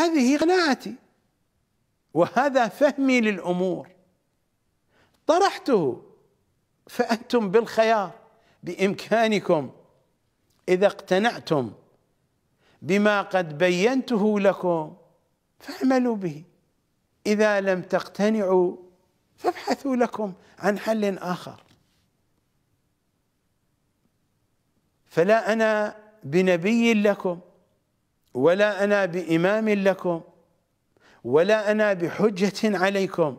هذه قناعتي وهذا فهمي للامور طرحته فانتم بالخيار بامكانكم اذا اقتنعتم بما قد بينته لكم فاعملوا به اذا لم تقتنعوا فابحثوا لكم عن حل اخر فلا انا بنبي لكم ولا أنا بإمام لكم ولا أنا بحجة عليكم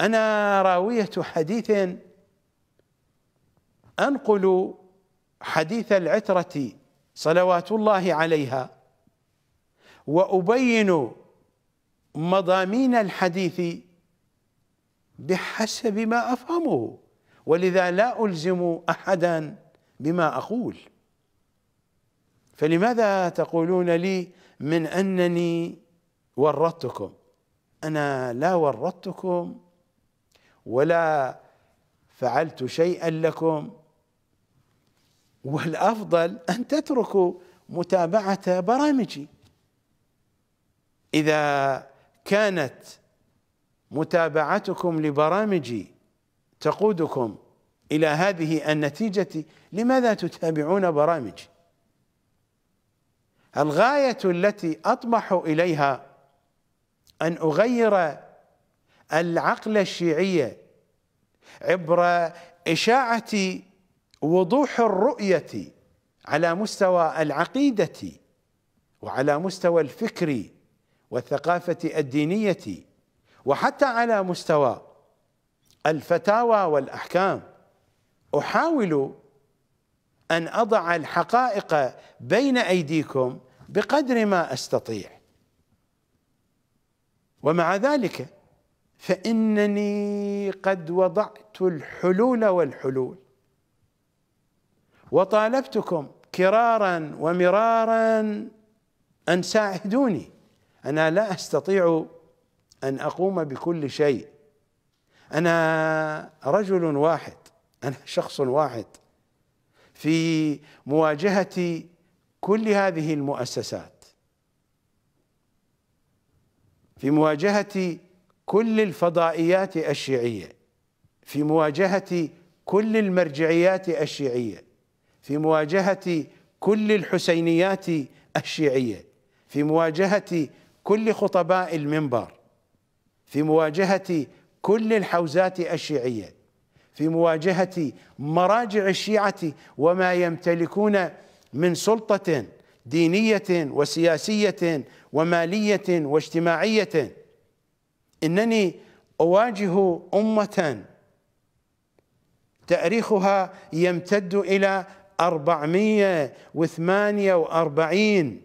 أنا راوية حديث أنقل حديث العترة صلوات الله عليها وأبين مضامين الحديث بحسب ما أفهمه ولذا لا ألزم أحدا بما أقول فلماذا تقولون لي من انني ورطتكم انا لا ورطتكم ولا فعلت شيئا لكم والافضل ان تتركوا متابعه برامجي اذا كانت متابعتكم لبرامجي تقودكم الى هذه النتيجه لماذا تتابعون برامجي الغاية التي أطمح إليها أن أغير العقل الشيعي عبر إشاعة وضوح الرؤية على مستوى العقيدة وعلى مستوى الفكر والثقافة الدينية وحتى على مستوى الفتاوى والأحكام أحاول ان اضع الحقائق بين ايديكم بقدر ما استطيع ومع ذلك فانني قد وضعت الحلول والحلول وطالبتكم كرارا ومرارا ان ساعدوني انا لا استطيع ان اقوم بكل شيء انا رجل واحد انا شخص واحد في مواجهه كل هذه المؤسسات في مواجهه كل الفضائيات الشيعيه في مواجهه كل المرجعيات الشيعيه في مواجهه كل الحسينيات الشيعيه في مواجهه كل خطباء المنبر في مواجهه كل الحوزات الشيعيه في مواجهه مراجع الشيعه وما يمتلكون من سلطه دينيه وسياسيه وماليه واجتماعيه انني اواجه امه تاريخها يمتد الى 448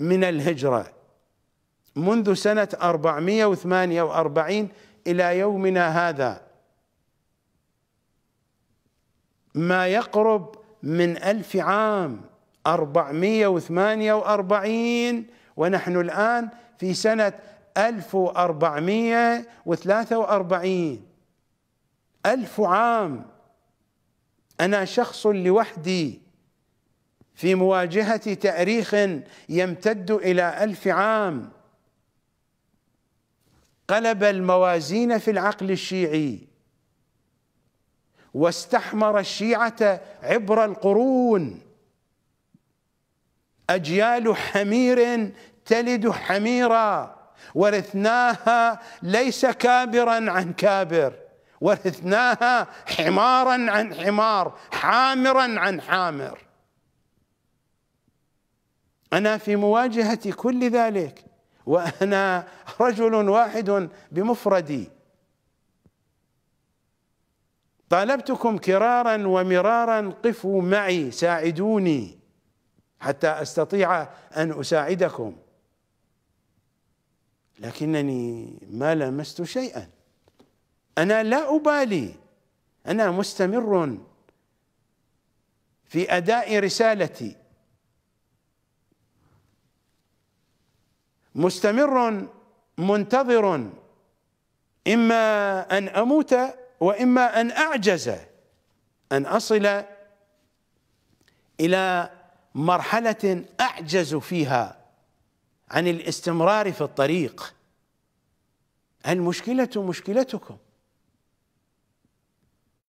من الهجره منذ سنه 448 الى يومنا هذا ما يقرب من ألف عام أربعمية وثمانية وأربعين ونحن الآن في سنة ألف وأربعمية وثلاثة وأربعين ألف عام أنا شخص لوحدي في مواجهة تاريخ يمتد إلى ألف عام قلب الموازين في العقل الشيعي واستحمر الشيعة عبر القرون أجيال حمير تلد حميرا ورثناها ليس كابرا عن كابر ورثناها حمارا عن حمار حامرا عن حامر أنا في مواجهة كل ذلك وانا رجل واحد بمفردي طالبتكم كرارا ومرارا قفوا معي ساعدوني حتى استطيع ان اساعدكم لكنني ما لمست شيئا انا لا ابالي انا مستمر في اداء رسالتي مستمر منتظر إما أن أموت وإما أن أعجز أن أصل إلى مرحلة أعجز فيها عن الاستمرار في الطريق المشكلة مشكلتكم